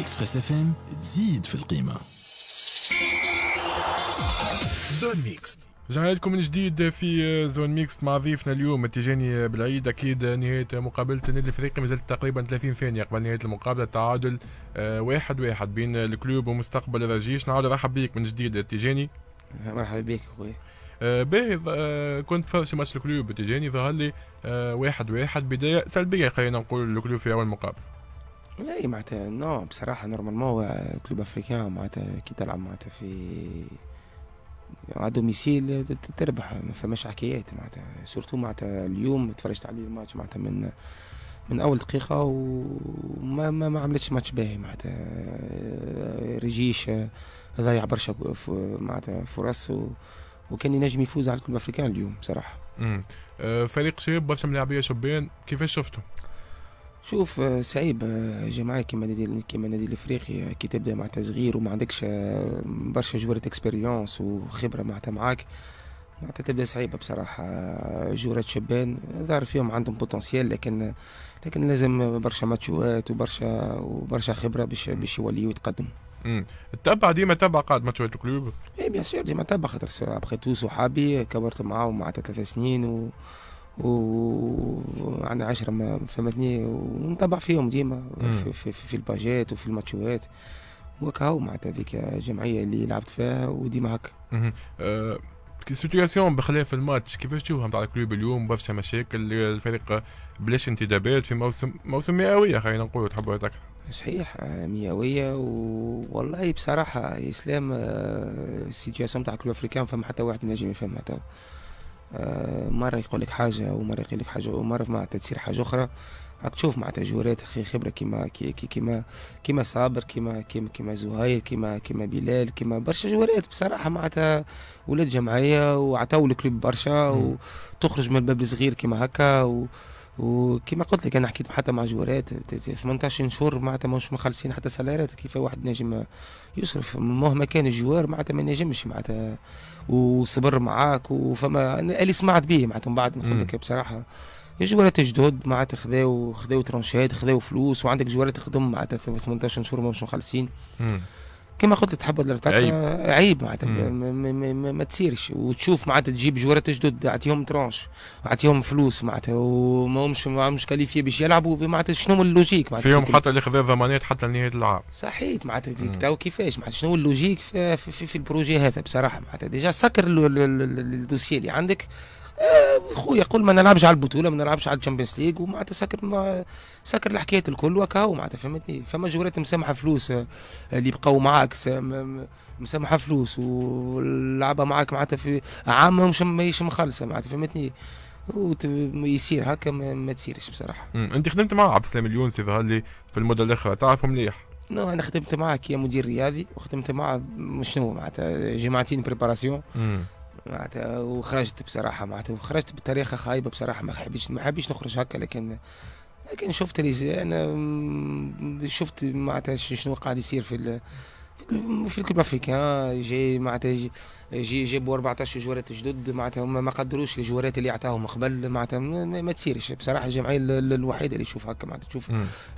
اكسبريس اف ام تزيد في القيمه زون ميكست رجعنا لكم من جديد في زون آه، ميكس مع ضيفنا اليوم تيجاني آه، بالعيد اكيد آه، نهايه مقابله النادي الافريقي مازالت تقريبا 30 ثانيه قبل نهايه المقابله تعادل واحد واحد بين الكلوب ومستقبل الرجيش نعاود نرحب بك من جديد تيجاني مرحبا بك خويا باهي كنت في ماتش الكلوب تيجاني ظهر لي واحد واحد بدايه سلبيه خلينا نقول الكلوب في اول مقابله لا إيه، معناتها نو بصراحة نورمالمون كلوب افريكان معناتها كي تلعب معناتها في على ميسيل تربح ما فماش حكايات معناتها سورتو معناتها اليوم تفرجت عليه الماتش معناتها من من اول دقيقة وما ما, ما عملتش ماتش باهي معناتها رجيش ضيع برشا معناتها فرص وكان ينجم يفوز على الكلوب افريكان اليوم بصراحة. امم فريق شاب برشا ملاعبية شابين كيفاش شفتهم؟ شوف آه، صعيب آه، جماعة كيما نادي كيما نادي الافريقي آه، كي تبدا معناتها صغير وما عندكش برشا جوار اكسبيريونس وخبرة معناتها معاك معناتها تبدا صعيبة بصراحة جورة شبان ظهر فيهم عندهم بوتنسيال لكن لكن لازم برشا ماتشوات وبرشا وبرشا خبرة باش باش يوليو يتقدموا تتبع ديما تبع قاعد ماتشات الكلوب اي بيان سور ديما تبع خاطر ابخي تو صحابي كبرت معاهم معناتها ثلاث سنين و وعندنا عشرة ما فهمتني ونطبع فيهم ديما في, في, في الباجات وفي الماتشوات وكا هو معناتها هذيك الجمعيه اللي لعبت فيها وديما هكا. السيتياسيون أه، بخلاف الماتش كيفاش تشوفها نتاع الكلوب اليوم برشا مشاكل الفريق بلاش انتدابات في موسم موسم مئويه خلينا نقولوا تحبوا هذاك. صحيح مئويه والله بصراحه اسلام السيتياسيون أه، نتاع الكلوب افريكان فما حتى واحد ينجم يفهمها تو. آه، مرة يقول لك حاجة ومرة يقول لك حاجة ومرة ما تصير حاجة أخرى راك تشوف مع جورات أخي خبرة كيما كيما كيما صابر كيما كيما كيما زهير كيما كيما بلال كيما برشا جوريات بصراحة معناتها ولاد جمعية وعطاو الكلوب برشا وتخرج من الباب الصغير كيما هكا و... وكما قلت لك انا حكيت حتى مع جوارات 18 شهور معناتها مش مخلصين حتى سلارات كيف واحد نجم يصرف مهما كان الجوار معناتها ما ينجمش معناتها وصبر معاك وفما اللي سمعت به معناتها من بعد نقول لك بصراحه الجوارات جدد معناتها خذاو خذاو ترونشات خذاو فلوس وعندك جوارات تخدم معناتها 18 شهور مش مخلصين كما قلت تحب ولا عيب عيب معناتها ما تصيرش وتشوف معناتها تجيب جوارات جدد اعطيهم ترونش اعطيهم فلوس معناتها وما همش ما همش كاليفيه باش يلعبوا معناتها شنو اللوجيك معناتها فيهم حتى اللي خذا ضمانات حتى لنهايه العام صحيت معناتها تو كيفاش معناتها شنو اللوجيك في, في, في, في البروجي هذا بصراحه معناتها ديجا سكر الدوسيي اللي عندك آه، خويا قول ما نلعبش على البطوله ما نلعبش على الشامبيونز ليج ومعناتها سكر ما سكر الحكايات الكل وكاهو معناتها فهمتني فما جورات مسامحه فلوس آه، اللي بقاو معاك مسامحه فلوس واللعبه معاك معناتها في عامه مش ماهيش مخلصه معناتها فهمتني ويصير هكا ما, تصيرش بصراحه. انت خدمت مع عبد السلام اليونسي ظهر لي في المده الاخيره تعرفه مليح. نو انا خدمت معاه كي مدير رياضي وخدمت مع شنو معناتها جماعتين بريباراسيون معناتها وخرجت بصراحه معناتها وخرجت بطريقه خايبه بصراحه ما حبيتش ما حبيتش نخرج هكا لكن لكن شفت اللي انا شفت معناتها شنو قاعد يصير في في الكوب افريكان جاي معناتها جي, جابوا 14 جوارات جدد معناتها هما ما قدروش الجوارات اللي عطاهم قبل معناتها ما, تصيرش بصراحه الجمعيه الوحيده اللي تشوف هكا معناتها تشوف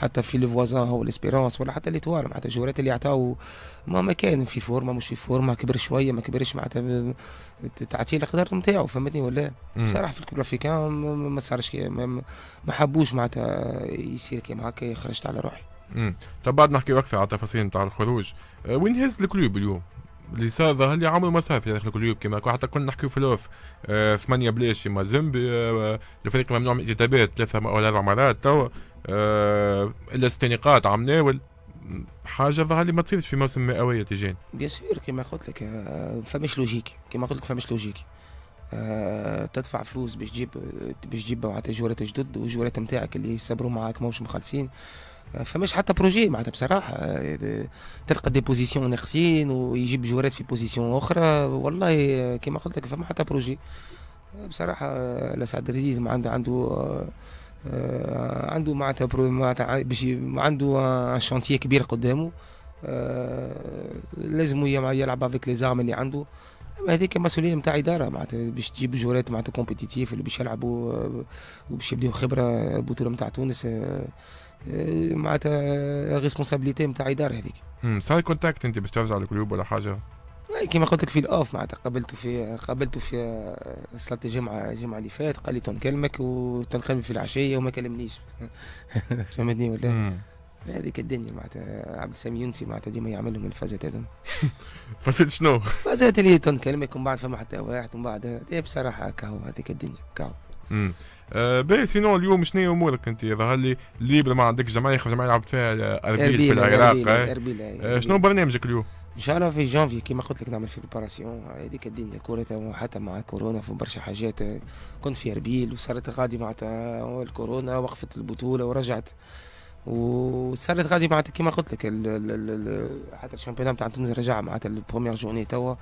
حتى في الفوازان هو ليسبيرونس ولا حتى ليتوار معناتها الجوارات اللي عطاو ما ما كان في فورما مش في فورما كبر شويه ما كبرش معناتها تعطيه القدر نتاعو فهمتني ولا بصراحه في الكوب افريكان ما صارش ما حبوش معناتها يصير كيما هكا خرجت على روحي امم طب بعد نحكي اكثر على التفاصيل نتاع الخروج آه، وين هز الكلوب اليوم اللي صار ظهر لي عمره ما صار في داخل الكلوب كما حتى كنا نحكيو في الاوف آه، ثمانيه بلاش في مازيمبي آه، الفريق ممنوع من الانتدابات ثلاثه ولا اربع مرات توا الا ست نقاط عم ناول حاجه ظهر لي ما تصيرش في موسم مئويه تيجين بيان سور كيما قلت لك فماش لوجيك كيما قلت لك فماش لوجيك أه تدفع فلوس باش تجيب باش تجيب بوعات جوارات جدد والجوارات نتاعك اللي يصبروا معاك ماهوش مخلصين فماش حتى بروجي معناتها بصراحه آه، تلقى دي بوزيسيون ناقصين ويجيب جوارات في بوزيسيون اخرى والله آه، كما قلت لك فما حتى بروجي آه، بصراحه الاسعد الريدي عنده عنده عنده معناتها معناتها عنده ان شانتيه كبير قدامه لازم يلعب افيك لي زارم اللي عنده هذيك مسؤوليه نتاع اداره معناتها باش تجيب جولات معناتها كومبيتيتيف اللي باش يلعبوا وباش يبداو خبره البطوله نتاع تونس آه، معناتها ريسبونسابيلتي نتاع اداره هذيك صار كونتاكت انت باش ترجع للكلوب ولا حاجه كما قلت لك في الاوف معناتها قابلته في قابلته في صلاه الجمعه الجمعه اللي فات قال لي تنكلمك وتنكلم في العشيه وما كلمنيش فهمتني ولا هذيك الدنيا معناتها عبد السامي يونسي معناتها ديما يعمل لهم الفازات هذوما فازات شنو؟ فازات اللي تنكلمك ومن بعد فما حتى واحد ومن بعد إيه، بصراحه كهو هذيك الدنيا كهو آه باهي سينو اليوم شنو امورك انت ظهر لي ليبر ما عندكش جمعيه جمعيه لعبت فيها اربيل في العراق آه. آه، شنو برنامجك اليوم؟ ان شاء الله في جانفي كما قلت لك نعمل في الباراسيون هذيك الدنيا كورة حتى مع كورونا في برشا حاجات آه. كنت في اربيل وصارت غادي مع الكورونا وقفت البطوله ورجعت وصارت غادي معناتها كيما قلت لك حتى الشامبيون تاع تونس رجع معناتها البروميير جورني توا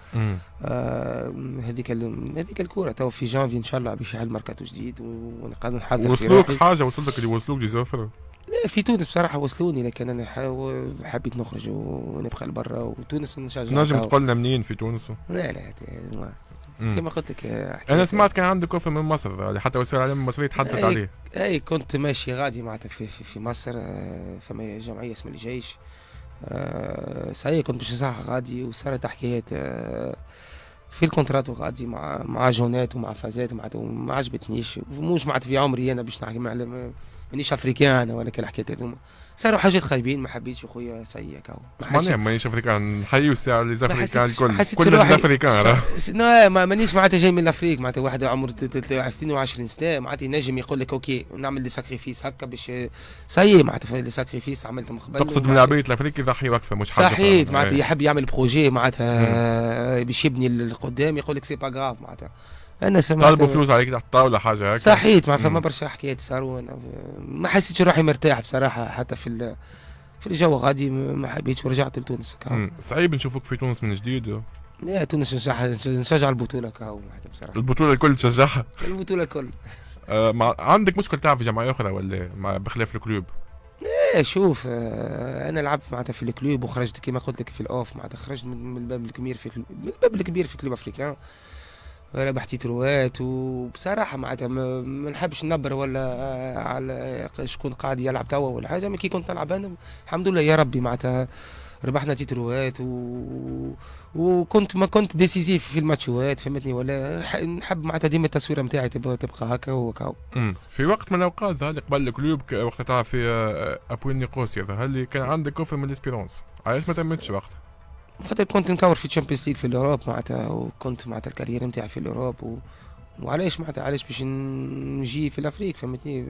آه، هذيك هذيك الكوره توا في جانفي ان شاء الله باش يحل ماركاتو جديد ونقعد نحضر وصلوك حاجه وصلتك اللي وصلوك جزافره لا في تونس بصراحه وصلوني لكن انا حبيت نخرج ونبقى لبرا وتونس نشجع نجم تقول لنا منين في تونس؟ لا لا كما قلت لك آه، انا سمعت كان عندك كوفي من مصر حتى وسائل الاعلام المصريه تحدثت عليه اي إيه، كنت ماشي غادي معناتها في, في, في مصر آه، فما جمعيه اسمها الجيش آه، صحيح كنت باش نصحح غادي وصارت حكايات في الكونترات وغادي مع مع جونات ومع فازات معناتها ما عجبتنيش مش معناتها في عمري انا باش نحكي مع مانيش افريكان ولا كل الحكايات هذوما صاروا حاجات خايبين ما حبيتش اخويا سيء كاو ماني مانيش افريكان نحيو الساعه لي زافريكان الكل كل الافريكان نو مانيش معناتها جاي من الافريك معناتها واحد عمره 22 سنه معناتها ينجم يقول لك اوكي نعمل لي ساكريفيس هكا باش سيء معناتها لي ساكريفيس عملتهم من قبل تقصد من العباد الافريقي يضحيوا اكثر مش حاجه صحيح معناتها إيه. يحب يعمل بروجي معناتها باش يبني القدام يقول لك سي با غاف معناتها انا سمعت طالبوا فلوس عليك تحت الطاوله حاجه هيك صحيت ما فما برشا حكايات صاروا انا ما حسيتش روحي مرتاح بصراحه حتى في في الجو غادي ما حبيتش ورجعت لتونس صعيب نشوفك في تونس من جديد لا تونس نشجع نشجع البطوله كهو بصراحه البطوله الكل تشجعها البطوله الكل آه ما عندك مشكل تلعب في جماعه اخرى ولا ما بخلاف الكلوب؟ ايه شوف آه انا لعبت معناتها في الكلوب وخرجت كما قلت لك في الاوف معناتها خرجت من الباب الكبير في من الباب الكبير في كلوب افريكان يعني ربح تيتروات وبصراحه معناتها ما نحبش نبر ولا آه، على شكون قاعد يلعب توا ولا حاجه كي كنت نلعب انا الحمد لله يا ربي معناتها ربحنا تيتروات و... وكنت ما كنت ديسيزيف في الماتشوات فهمتني ولا نحب معناتها ديما التصويره نتاعي تبقى, تبقى هكا وهكا في وقت من الاوقات ظهر قبل الكلوب وقت تلعب في آه، ابوين نيقوسيا ظهر كان عندك كوفر من ليسبيرونس علاش ما تمتش وقتها؟ خاطر كنت نكور في تشامبيونز ليج في الاوروب معناتها وكنت معناتها الكارير نتاعي في الاوروب و... وعلاش معناتها علاش باش نجي في الافريق فهمتني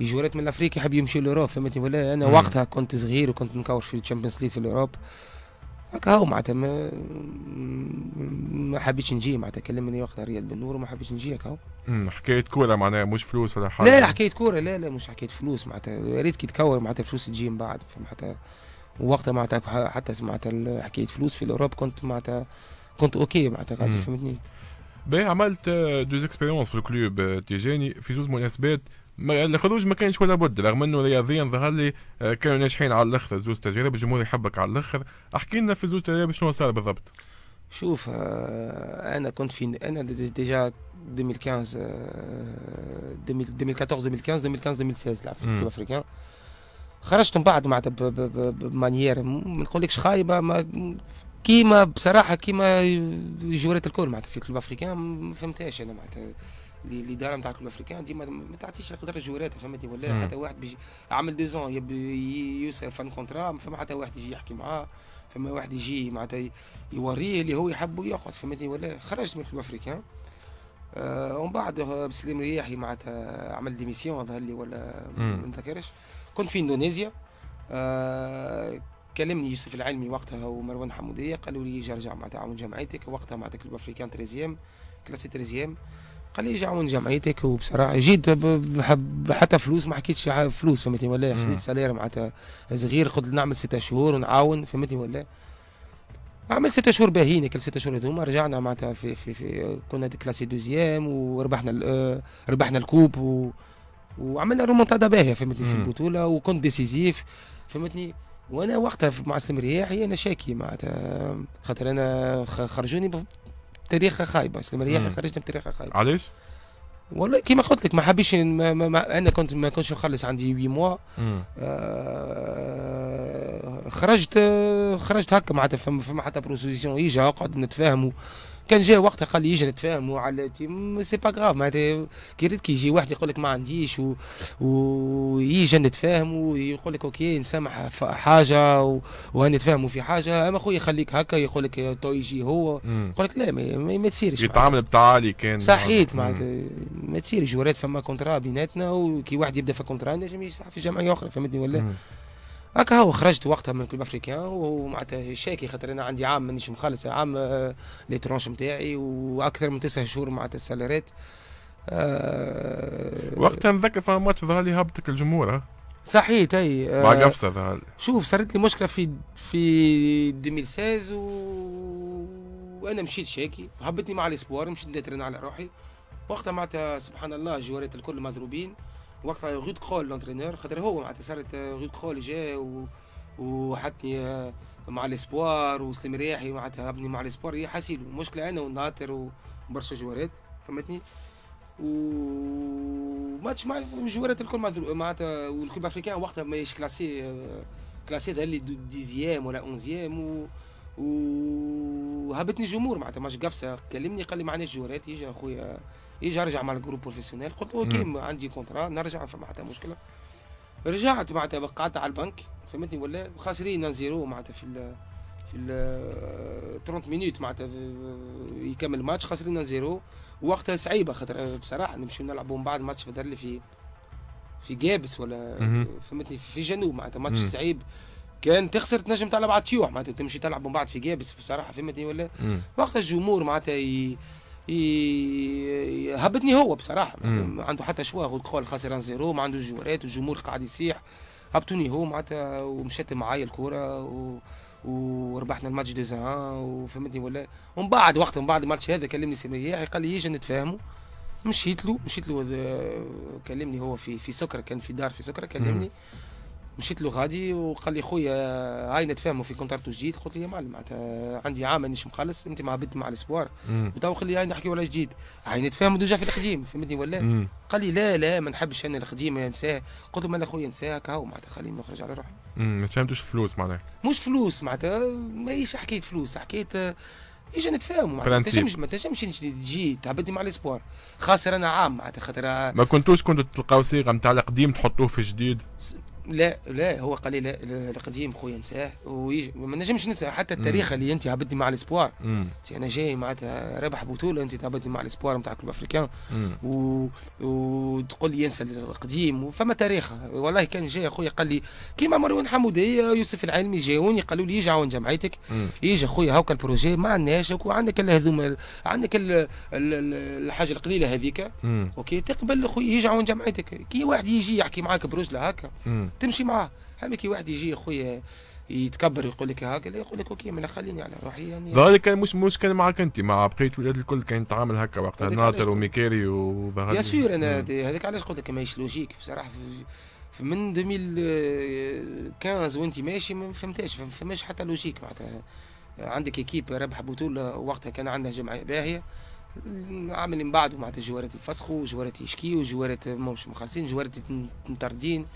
الجورات من الافريق يحب يمشي لاوروب فهمتني ولا انا مم. وقتها كنت صغير وكنت نكور في الشامبيونز ليج في الاوروب هكا هو معناتها ما ما حبيتش نجي معناتها كلمني وقتها ريال بن نور وما حبيتش نجي هكا هو حكايه كوره معناها مش فلوس ولا حاجه لا لا حكايه كوره لا لا مش حكايه فلوس معناتها يا ريت كي تكور معناتها الفلوس تجي من بعد فمعناتها ووقتها معناتها حتى سمعت حكايه فلوس في الاوروب كنت معناتها كنت اوكي معناتها قاعد فهمتني باهي عملت دوز اكسبيريونس في الكلوب آه، تيجاني في زوز مناسبات ما الخروج ما كانش ولا بد رغم انه رياضيا ظهر لي آه، كانوا ناجحين على الاخر زوز تجارب الجمهور يحبك على الاخر احكي لنا في زوز تجارب شنو صار بالضبط شوف آه، انا كنت في انا ديجا 2015 2014 2015 2015 2016 لعبت في الافريكان خرجت من بعد معناتها بمانيير ما نقولكش خايبه ما كيما بصراحه كيما جوريت الكل معناتها في كلوب افريكان ما فهمتهاش انا معناتها الاداره نتاع كلوب افريكان ديما ما تعطيش القدره جوريتها فهمتني ولا حتى واحد بيجي عمل ديزون يوصل فان كونترا ما فما حتى واحد يجي يحكي معاه فما واحد يجي معناتها يوريه اللي هو يحب ياخذ فهمتني ولا خرجت من كلوب افريكان آه ومن بعد آه، بسليم رياحي معناتها عمل ديميسيون ظهر لي ولا ما نتذكرش كنت في اندونيسيا آه كلمني يوسف العلمي وقتها ومروان حمودية قالوا لي جا رجع مع تعاون جمعيتك وقتها مع كلوب افريكان تريزيام كلاسي تريزيام قال لي عاون جمعيتك وبصراحه جيت حتى فلوس ما حكيتش فلوس فهمتني ولا خذيت سالير معناتها صغير قلت نعمل ستة شهور ونعاون فهمتني ولا عمل ستة شهور باهيين كل ستة شهور هذوما رجعنا معناتها في, في, في كنا كلاسي دوزيام وربحنا آه، ربحنا الكوب و وعملنا رومونتادا باهيه فهمتني في البطوله وكنت ديسيزيف فهمتني وانا وقتها مع سلم رياح انا شاكي معناتها خاطر انا خرجوني بطريقه خايبه سلم رياح خرجني بطريقه خايبه علاش؟ والله كيما قلت لك ما حبيش ما ما ما انا كنت ما كنتش نخلص عندي 8 موا آه خرجت خرجت هكا معناتها فما حتى بروسيسيون يجي اقعد نتفاهموا كان جاء وقتها قال لي يجري تفاهموا على سي با غراف معناتها كي ريت كي يجي واحد يقول لك ما عنديش و... ويجي نتفاهم ويقول لك اوكي نسامح حاجه و... وهنتفاهموا في حاجه اما خويا خليك هكا يقول لك تو يجي هو يقول لك لا ما, ما, ما تصيرش يتعامل بتعالي كان صحيت معناتها ما تصيرش ورات فما كونترا بيناتنا وكي واحد يبدا في كونترا نجم يصح في جمعيه اخرى فهمتني ولا مم. هكا هو خرجت وقتها من كل افريكان ومعناتها شاكي خاطر انا عندي عام مانيش مخلص عام آه، لي ترونش نتاعي واكثر من تسع شهور معناتها السالارات أه وقتها نذكر فما ماتش ظهر لي هبطك الجمهور صحيح اي مع أه قفصه ظهر شوف صارت لي مشكله في في 2016 و... وانا مشيت شاكي هبطني مع الاسبوار مشيت على روحي وقتها معناتها سبحان الله الجوارات الكل مضروبين وقتها غيد كول لونترينور خاطر هو معناتها صارت آه، غيد كول جا و... وحطني آه، مع الاسبوار وسليم رياحي معناتها ابني مع الاسبوار هي حسيل المشكله انا والناطر وبرشا جوارات فهمتني وماتش مع الجوارات الكل معناتها والكوب افريكان وقتها ماهيش كلاسي آه، كلاسي ده اللي ديزيام ولا اونزيام و... وهبتني جمهور معناتها ماش قفصه كلمني قال لي ما عنديش جوارات يجي اخويا يجي ارجع مع الجروب بروفيسيونيل قلت له اوكي عندي كونترا نرجع فما حتى مشكله رجعت معناتها قعدت على البنك فهمتني ولا خاسرين نزيرو معناتها في ال في ال 30 مينوت معناتها يكمل الماتش خاسرين زيرو وقتها صعيبه خاطر بصراحه نمشيو نلعبوا من بعد ماتش في في جابس ولا فهمتني في جنوب معناتها ماتش صعيب كان تخسر تنجم تلعب على تيوح معناتها تمشي تلعب من بعد في جابس بصراحه فهمتني ولا وقت الجمهور معناتها ي... ي... هبتني هو بصراحه عنده حتى شوا الكول خاسر زيرو ما عنده جوارات والجمهور قاعد يسيح هبتوني هو معناتها ومشات معايا الكوره و... وربحنا الماتش دي زان وفهمتني ولا ومن بعد وقت من بعد الماتش هذا كلمني سي ملياحي قال لي يجي نتفاهموا مشيت له مشيت له آه، كلمني هو في في سكره كان في دار في سكره كلمني مم. مشيت له غادي وقال لي خويا هاي نتفاهموا في كونترت جديد قلت له يا معلم معناتها عندي عام مانيش مخلص انت ما عبدت مع الاسبوع وتو قال لي هاي نحكي ولا جديد هاي نتفاهموا ديجا في القديم فهمتني ولا قال لي لا لا ما نحبش انا القديم ننساه قلت له مالا خويا نساه هاو معناتها خليني نخرج على روحي ما تفهمتوش فلوس معناها مش فلوس معناتها ماهيش حكايه فلوس حكايه ايش نتفاهموا ما تنجمش ما تنجمش تجي تعبدني مع الاسبوار خاسر انا عام معناتها خاطر ما كنتوش كنتوا تلقاو صيغه نتاع القديم تحطوه في جديد لا لا هو قال لي لا القديم خويا نساه وما نجمش ننسى حتى التاريخ اللي انت عبدتي مع الاسبوار انا جاي معناتها رابح بطوله انت تعبدني مع الاسبوار نتاع كلوب افريكان وتقول لي ينسى القديم فما تاريخ والله كان جاي خويا قال لي كيما مروان حمودي يوسف العلمي جاوني قالوا لي يجي جمعيتك يجي خويا هاكا البروجي ما عندناش وعندك هذوما عندك الحاجه القليله هذيك اوكي تقبل خويا يجي جمعيتك كي واحد يجي يحكي معاك برجله هكا تمشي معاه هم كي واحد يجي اخويا يتكبر يقول لك هكا لا يقول لك اوكي ما خليني على روحي يعني ظهر كان مش مش كان معك انت مع بقيه الولاد الكل كان يتعامل هكا وقتها ناطر وميكاري وظهر يا سور انا هذاك علاش قلت لك ماهيش لوجيك بصراحه من 2015 وانت ماشي ما فهمتهاش فماش حتى لوجيك معناتها عندك ايكيب ربح بطوله وقتها كان عندها جمعيه باهيه عامل من بعده معناتها جوارات يفسخوا جوارات يشكيوا جوارات مش مخلصين جوارات تنطردين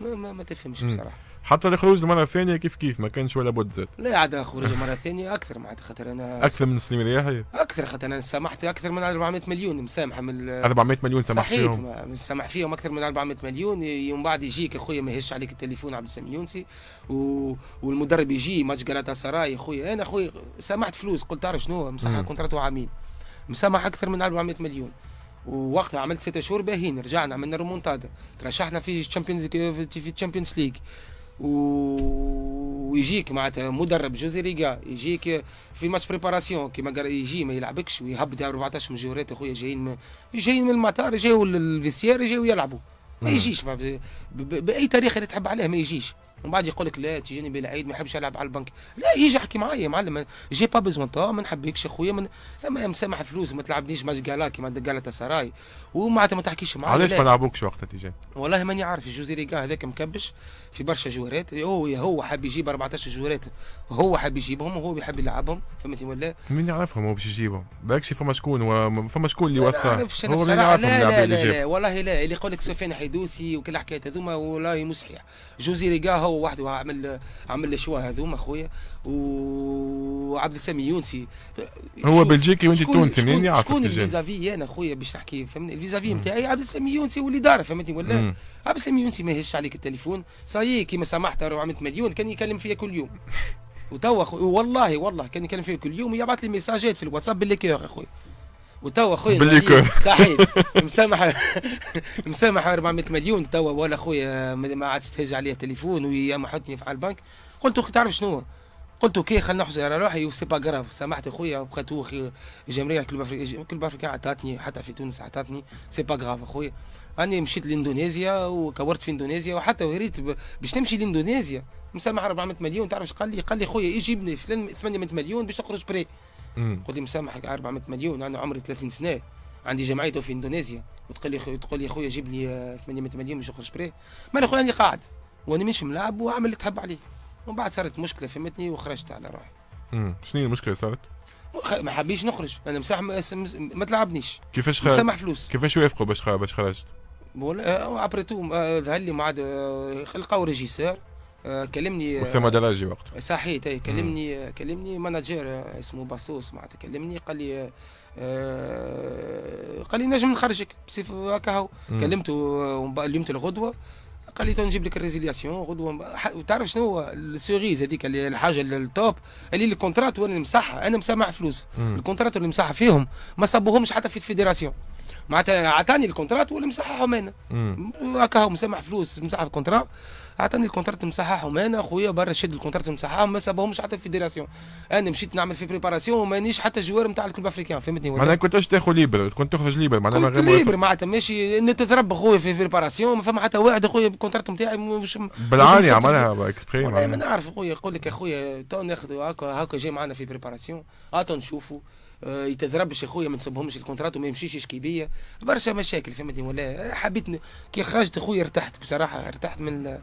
ما ما, ما تفهمش بصراحه حتى الخروج المرة الثانية كيف كيف ما كانش ولا بد زاد لا عاد خروج المرة الثانية اكثر معناتها خاطر انا اكثر من سليم رياحي اكثر خاطر انا سامحت اكثر من 400 مليون مسامحه من 400 مليون سامحت فيهم مسامح فيهم اكثر من 400 مليون ومن بعد يجيك اخويا ما يهش عليك التليفون عبد السلام يونسي و... والمدرب يجي ماتش جلاتا سراي اخويا انا اخويا سامحت فلوس قلت تعرف شنو مسحها كونتراتو عامين مسامح اكثر من 400 مليون ووقتها عملت ستة شهور باهين رجعنا عملنا رومونتادا ترشحنا في الشامبيونز في الشامبيونز ليج و... ويجيك معناتها مدرب جوزي ريغا يجيك في ماتش بريباراسيون كيما يجي ما يلعبكش ويهبط 14 مجورات اخويا جايين من جايين من المطار جاو للفيسيير جاو يلعبوا ما يجيش ما ب... ب... باي تاريخ اللي تحب عليه ما يجيش ومن بعد يقول لك لا تجيني بالعيد ما نحبش العب على البنك لا يجي احكي معايا معلم جي با بيزون تو ما نحبكش خويا من اما مسامح فلوس ما تلعبنيش ماتش قالا كيما قالت سراي ومعناتها ما تحكيش معايا علاش ما لعبوكش وقتها تيجي والله ماني عارف جوزي ريكا هذاك مكبش في برشا جوارات هو هو حاب يجيب 14 جوارات هو حاب يجيبهم وهو يحب يلعبهم فهمتني ولا مين يعرفهم هو باش يجيبهم بالك فما شكون فما شكون اللي وصى هو اللي يعرفهم لا لا لا, لا, لا والله لا اللي يقول لك سفيان حيدوسي وكل الحكايات هذوما والله جوزي جوزيري هو هو وحده عمل عمل شوا هذوما خويا وعبد السامي يونسي هو بلجيكي وانت تونسي مين يعرف شكون الفيزافي انا خويا باش نحكي فهمني الفيزافي نتاعي عبد السامي يونسي واللي دار فهمتني ولا مم. عبد السامي يونسي ما يهش عليك التليفون صايي كيما سمحت راه عملت مليون كان يكلم فيا كل يوم وتوا والله والله كان يكلم فيا كل يوم ويبعث لي ميساجات في الواتساب باللي اخويا وتوا خويا صحيح مسامح مسامح 400 مليون توا ولا خويا آه، ما عادش تهج عليا تليفون ويا ما حطني في البنك قلت اخي تعرف شنو قلت اوكي خلينا نحجر روحي وسي با غراف سامحت خويا بقيت اخي جمريه كل بافريكان كل افريقيا عطاتني حتى في تونس عطاتني سي با غراف اخويا راني مشيت لاندونيسيا وكورت في اندونيسيا وحتى وريت باش نمشي لاندونيسيا مسامح 400 مليون تعرف قال لي قال لي خويا يجيبني 800 مليون باش نخرج بري قلت لي مسامحك 400 مليون انا عمري 30 سنه عندي جمعيه في اندونيسيا وتقول لي تقول لي خويا جيب لي 800 آه، مليون باش نخرج بريه ما انا خويا راني قاعد وانا مش ملعب واعمل اللي تحب عليه ومن بعد صارت مشكله فهمتني وخرجت على روحي امم شنو هي المشكله صارت؟ ما حبيش نخرج انا مساح ما, ما تلعبنيش كيفاش خرج مسامح فلوس كيفاش وافقوا باش باش خرجت؟ ولا ابري آه، تو ظهر آه، لي ما عاد لقاو ريجيسور آه، كلمني اسامه آه، دلاجي وقت صحيت اي كلمني مم. آه، كلمني مناجير اسمه باسوس معناتها كلمني قال لي قال لي نجم نخرجك بصيف هكا هو كلمته اليوم الغدوه قال لي تو نجيب لك الريزيلياسيون غدوه وتعرف شنو هو السوريز هذيك الحاجه التوب اللي الكونترات وانا مسحها انا مسامح فلوس الكونترات اللي مسحها فيهم ما صبوهمش حتى في الفيدراسيون معناتها عطاني الكونترات واللي مصححهم انا هكا هو مسامح فلوس مسحح الكونترا عطاني الكونترات مصححهم انا خويا برا شد الكونترات مصححهم ما سابهمش حتى الفيدراسيون انا مشيت نعمل في بريباراسيون ومانيش حتى جوار نتاع الكلوب افريكان فهمتني معناها كنت تاخذ ليبر كنت تخرج ليبر معناها غير ليبر معناتها ماشي نتضرب خويا في بريباراسيون ما فما حتى واحد خويا الكونترات نتاعي مش بالعاني عملها اكسبري ما نعرف خويا يقول لك يا خويا تو ناخذ هكا هكا جاي معنا في بريباراسيون هاتو نشوفوا آه، يتضربش اخويا ما نصبهمش الكونترات وما يمشيش يشكي بيا برشا مشاكل فهمتني ولا حبيت كي خرجت اخويا ارتحت بصراحه ارتحت من ال...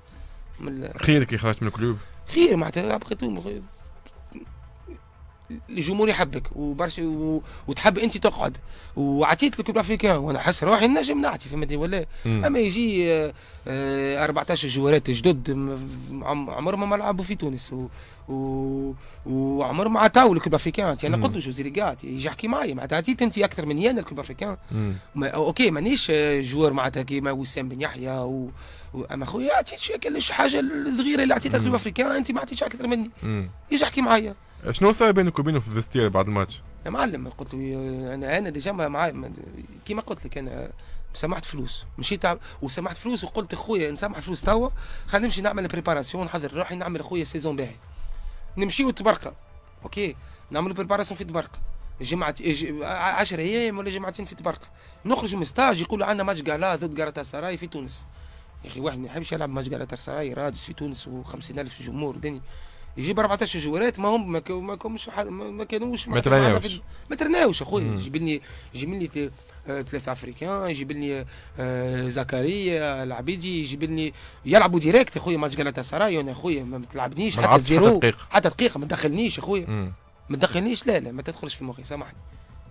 من ال... خير كي خرجت من الكلوب خير معناتها بقيت الجمهور يحبك وبرشا و... وتحب انت تقعد وعطيت لك افريكان وانا حس روحي النجم نعطي فهمتني ولا اما يجي 14 آه، جوارات جدد عمرهم ما لعبوا في تونس و... و... وعمرهم ما عطاوا الكلوب افريكان يعني قلت له جوزي ريكات يجي يحكي معي معناتها عطيت انت اكثر مني انا الكلوب افريكان ما... اوكي مانيش جوار معناتها كيما وسام بن يحيى و... اما خويا عطيت شي حاجه صغيره اللي عطيتها الكلوب افريكان انت ما عطيتش اكثر مني يجي يحكي معايا شنو صار بينك وبينه في الفستير بعد الماتش؟ يا معلم قلت له انا انا ديجا معايا كيما قلت لك انا سمعت فلوس مشيت وسمعت فلوس وقلت خويا نسمح فلوس توا خلينا نمشي نعمل بريباراسيون نحضر روحي نعمل خويا سيزون باهي نمشيو وتبرقة اوكي نعمل بريباراسيون في تبرقه جمعة 10 ايام ولا جمعتين في تبرقه نخرج من ستاج يقولوا عندنا ماتش قالا ضد سراي في تونس يا اخي واحد ما يحبش يلعب ماتش قالا سراي رادس في تونس و50000 جمهور دنيا يجيب 14 جوارات ما هم ما كانوش ما كانوش ما ترناوش ما ترناوش اخويا يجيب لي يجيب لي ثلاثة افريكان يجيب لي آه، زكريا العبيدي يجيب لي يلعبوا ديريكت اخويا ماتش جالاتا سراي انا يعني اخويا ما تلعبنيش حتى زيرو حتى دقيقة ما تدخلنيش اخويا ما تدخلنيش لا لا ما تدخلش في مخي سامحني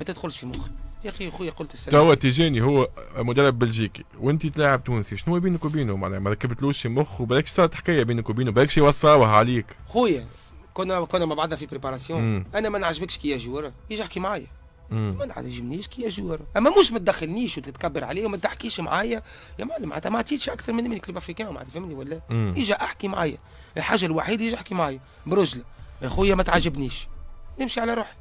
ما تدخلش في مخي يا اخي خويا قلت السلام توا تيجيني هو مدرب بلجيكي وانت تلاعب تونسي شنو بينك وبينه معناها ما ركبتلوش مخ وبالكش صارت حكايه بينك وبينه بالكش وصاوه عليك خويا كنا كنا مع بعضنا في بريباراسيون انا ما نعجبكش كي يا جوار يجي احكي معايا ما نعجبنيش كي يا جوار اما مش ما تدخلنيش وتتكبر علي وما تحكيش معايا يا معلم معناتها ما عطيتش اكثر من كلوب افريكان معناتها فهمني ولا يجي احكي معايا الحاجه الوحيده يجي احكي معايا برجله يا خويا ما تعجبنيش نمشي على روحي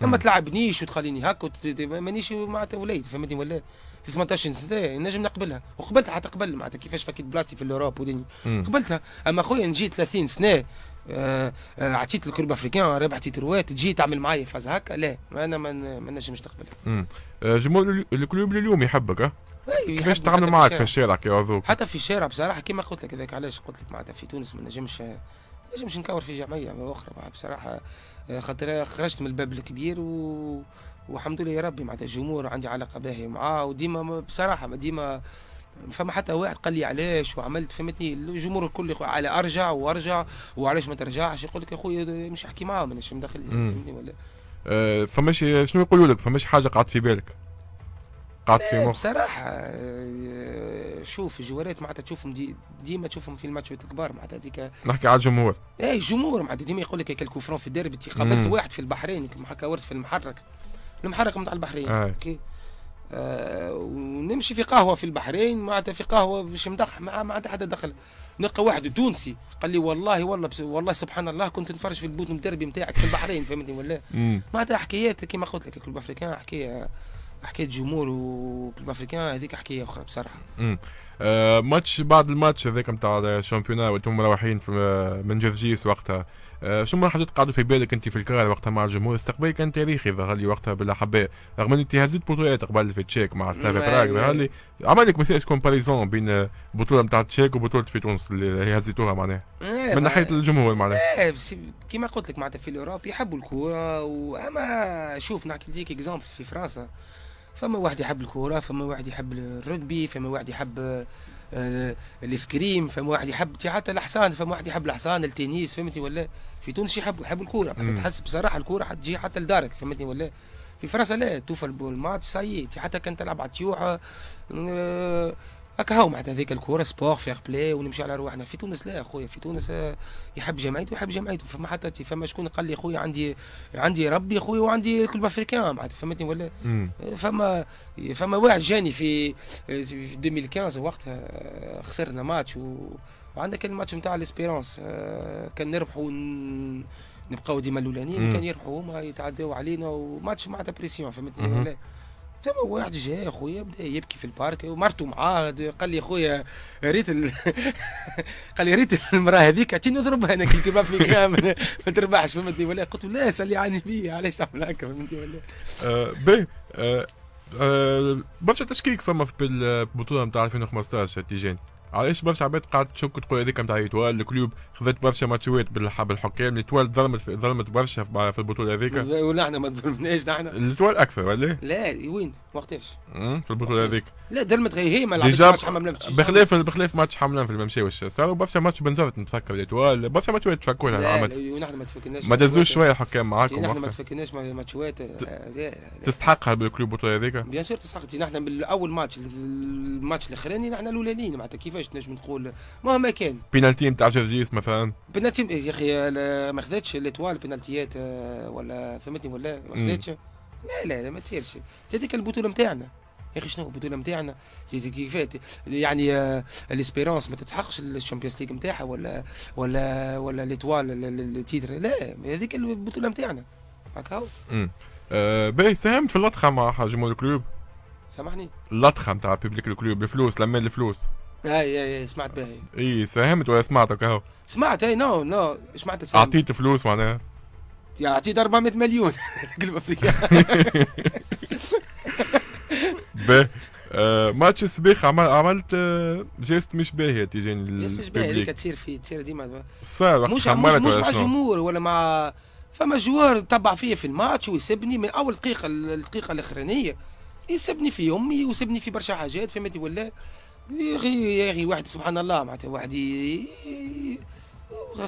اما نعم. تلعبنيش وتخليني هكا مانيش معناتها وليد فهمتني ولا في 18 سنه نجم نقبلها وقبلتها حتى قبل معناتها كيفاش فكيت بلاصتي في الاوروب ودني قبلتها اما خويا نجيت 30 سنه آه آه عطيت الكلوب افريكان ربحت تروات تجي تعمل معايا فاز هكا لا انا ما, من نجمش نقبلها آه، جمهور الكلوب اليوم يحبك اه كيفاش تعمل معاك في الشارع كي هذوك حتى في الشارع بصراحه كما قلت لك هذاك علاش قلت لك معناتها في تونس ما نجمش نجمش نكور في جمعيه اخرى بصراحه خاطر خرجت من الباب الكبير و... والحمد لله يا ربي معناتها الجمهور عندي علاقه باهيه معاه وديما بصراحه ديما فما حتى واحد قال لي علاش وعملت فهمتني الجمهور الكل على ارجع وارجع وعلاش ما ترجعش يقول لك يا خويا مش احكي معاهم مش مدخل فهمتني ولا أه فماش شنو يقولوا لك فماش حاجه قعدت في بالك قعدت آه، في مخ بصراحه آه، شوف الجوارات معناتها تشوفهم دي ديما تشوفهم في الماتشات الكبار معناتها هذيك نحكي على الجمهور اي الجمهور معناتها ديما يقول لك هيك الكوفرون في انت قابلت واحد في البحرين كما هكا ورد في المحرك المحرك نتاع البحرين آه. اوكي آه ونمشي في قهوه في البحرين معناتها في قهوه باش ندخل مع معناتها حتى دخل نلقى واحد تونسي قال لي والله والله والله سبحان الله كنت نتفرج في البوت المدربي نتاعك في البحرين فهمتني ولا معناتها حكايات كيما قلت لك الكلوب افريكان حكايه حكايه جمهور وكلوب افريكان هذيك حكايه اخرى بصراحه آه ماتش بعد الماتش هذاك نتاع الشامبيونا وانتم مروحين من جرجيس وقتها آه شو من حاجات قعدوا في بالك انت في الكار وقتها مع الجمهور استقبال كان تاريخي ظهر لي وقتها بالاحباء رغم ان انت هزيت بطولات قبل في تشيك مع سلافيا براغ ظهر لي عمل لك مسيرة كومباريزون بين البطوله نتاع تشيك وبطوله في تونس اللي هي هزيتوها معناها إيه، من ناحيه الجمهور معناها ايه كيما قلت لك معناتها في الاوروب يحبوا الكوره واما شوف نعطيك اكزومبل في فرنسا فما واحد يحب الكوره فما واحد يحب الرجبي فما واحد يحب آه، الاسكريم فما واحد يحب حتى الحصان فما واحد يحب الحصان التنس فهمتني ولا في تونس يحب يحب الكوره حتى تحس بصراحه الكوره حتجي حتى لدارك فهمتني ولا في فرنسا لا توفى الماتش سايي حتى كان تلعب على التيوح آه، هكا هاو معناتها هذيك الكوره سبور فيغ بلاي ونمشي على رواحنا في تونس لا خويا في تونس آه، يحب جمعيته يحب جمعيته فما حتى فما شكون قال لي خويا عندي عندي ربي خويا وعندي كل افريكان معناتها فهمتني ولا آه، فما فما واحد جاني في, آه، في 2015 وقتها خسرنا ماتش وعندك الماتش نتاع ليسبيرونس كان نربحوا نبقاو ديما الاولانيين كان يربحوا هما يتعداو علينا وماتش معناتها بريسيون فهمتني ولا ثم واحد جاء خويا بدا يبكي في البارك ومرته معاه قال لي خويا ريت ال... قال لي ريت المراه هذيك اعطيني نضربها انا كي في كامل ما تربحش فهمتني ولا قلت له لا سالي عني بيه علاش تعمل هكا فهمتني ولا باهي آه، آه، برشا تشكيك فما في البطوله نتاع 2015 تيجاني علاش برشا عباد قاعد تشك تقول هذيك نتاع ايتوال الكلوب خذت برشا ماتشوات الحكام ايتوال ظلمت ظلمت برشا في البطوله هذيك ولا احنا ما ظلمناش نحن ايتوال اكثر ولا لا وين وقتاش أمم، في البطوله هذيك لا ظلمت هي ما لعبتش ماتش حمام بخلاف بخلاف ماتش حملان في مشاوش صاروا برشا ماتش بنزرت نتفكر ايتوال برشا ماتشوات تفكونا العام ونحن ما تفكرناش ما دزوش شويه الحكام معاكم إيه، نحن ما تفكرناش ماتشوات تستحقها بالكلوب البطوله هذيك بيان سور تستحق نحن من اول ماتش الماتش الاخراني نحن الاولانيين معناتها كيفاش الحوايج تنجم تقول مهما كان بينالتي نتاع جرجيس مثلا بينالتي يا اخي ما خذتش ليتوال بينالتيات آه، ولا فهمتني ولا ما خذتش لا لا لا ما تسيرش هذيك البطوله نتاعنا يا اخي شنو البطوله نتاعنا كيفات يعني ليسبيرونس آه، الاسبيرونس ما تتحقش الشامبيونز ليغ نتاعها ولا ولا ولا ليتوال التيتر لا هذيك البطوله نتاعنا هكا هو أه باهي ساهمت في اللطخه مع جمهور الكلوب سامحني اللطخه نتاع بيبليك الكلوب الفلوس لما الفلوس اي اي سمعت بها اي ساهمت ولا سمعتك اهو سمعت اي نو نو سمعت ساهمت اعطيت فلوس معناها اعطيت 400 مليون قلب افريقيا باهي ماتش السبيخ عمل عملت آه، جيست مش باهية تجاني جيست مش باهية هذيك تصير في تصير ديما صار مش مش, مش مع الجمهور ولا مع فما جوار تبع فيا في الماتش ويسبني من اول دقيقة الدقيقة الاخرانية يسبني في امي ويسبني في برشا حاجات فهمتي ولا يا اخي يا اخي واحد سبحان الله معناتها واحد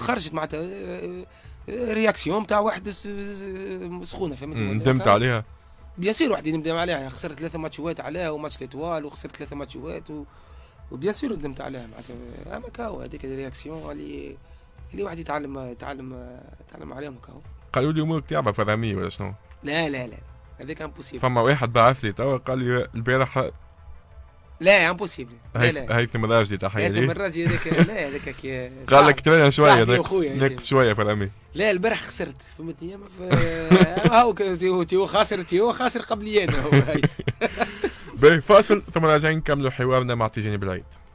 خرجت معناتها آه، رياكسيون تاع واحد سخونه فهمت ندمت عليها بيان واحد يندم عليها يعني خسرت ثلاثه ماتشوات عليها وماتش ليطوال وخسرت ثلاثه ماتشوات و... وبيان ندمت عليها معناتها اما كاو هذيك الرياكسيون اللي اللي واحد يتعلم يتعلم يتعلم عليهم كاو قالوا لي امورك تعبه في ولا شنو؟ لا لا لا هذاك امبوسيبل فما واحد بعث لي توا قال لي البارح لا امبوسيبل لا لا هيثم الراجلي تحيه ليه هيثم الراجلي هذاك لا هذاك كي قال لك تبان شويه نكس شويه في الامي لا البارح خسرت فهمتني هو تيو خاسر تيو خاسر قبلي انا هو باهي فاصل ثم راجعين نكملوا حوارنا مع تيجاني بالعيد